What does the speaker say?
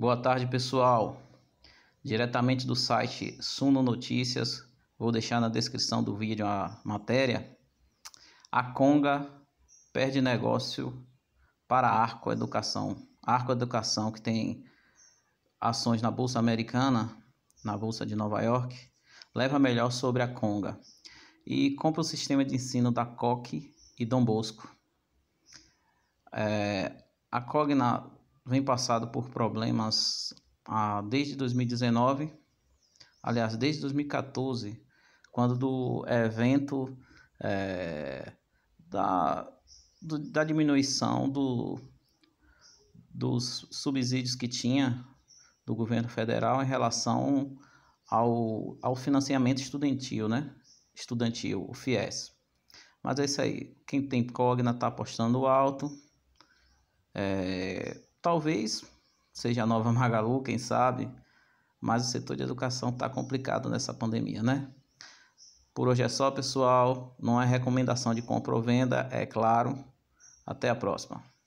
Boa tarde, pessoal. Diretamente do site Suno Notícias, vou deixar na descrição do vídeo a matéria. A Conga perde negócio para a Arco Educação. A Arco Educação, que tem ações na Bolsa Americana, na Bolsa de Nova York, leva melhor sobre a Conga e compra o sistema de ensino da COC e Dom Bosco. É, a Cogna vem passado por problemas ah, desde 2019, aliás, desde 2014, quando do evento é, da, do, da diminuição do, dos subsídios que tinha do governo federal em relação ao, ao financiamento estudantil, né? Estudantil, o FIES. Mas é isso aí. Quem tem Cogna está apostando alto. É, Talvez seja a nova Magalu, quem sabe, mas o setor de educação está complicado nessa pandemia, né? Por hoje é só, pessoal. Não é recomendação de compra ou venda, é claro. Até a próxima.